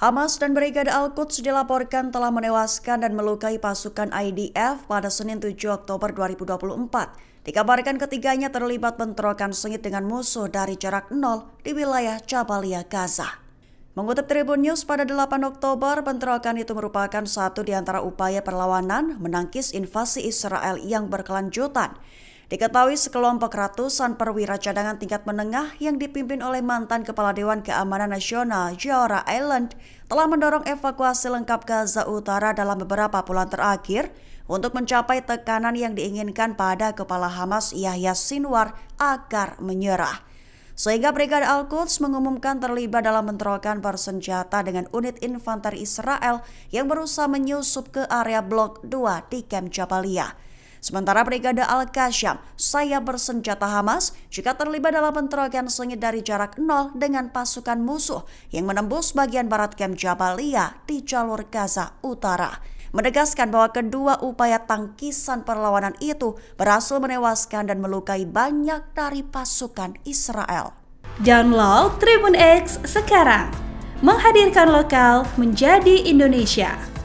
Hamas dan Brigade Al-Quds dilaporkan telah menewaskan dan melukai pasukan IDF pada Senin 7 Oktober 2024. Dikabarkan ketiganya terlibat bentrokan sengit dengan musuh dari jarak nol di wilayah Jabalia Gaza. Mengutip Tribun News pada 8 Oktober, bentrokan itu merupakan satu di antara upaya perlawanan menangkis invasi Israel yang berkelanjutan. Diketahui sekelompok ratusan perwira cadangan tingkat menengah yang dipimpin oleh mantan Kepala Dewan Keamanan Nasional Jaora Island telah mendorong evakuasi lengkap Gaza Utara dalam beberapa bulan terakhir untuk mencapai tekanan yang diinginkan pada Kepala Hamas Yahya Sinwar agar menyerah. Sehingga Brigade Al-Quds mengumumkan terlibat dalam bentrokan bersenjata dengan unit infanteri Israel yang berusaha menyusup ke area Blok 2 di Camp Jabalia. Sementara Brigade Al-Qasyam, saya bersenjata Hamas jika terlibat dalam bentrokan sengit dari jarak nol dengan pasukan musuh yang menembus bagian barat Camp Jabalia di jalur Gaza Utara menegaskan bahwa kedua upaya tangkisan perlawanan itu berhasil menewaskan dan melukai banyak dari pasukan Israel. Download Tribun X sekarang, menghadirkan lokal menjadi Indonesia.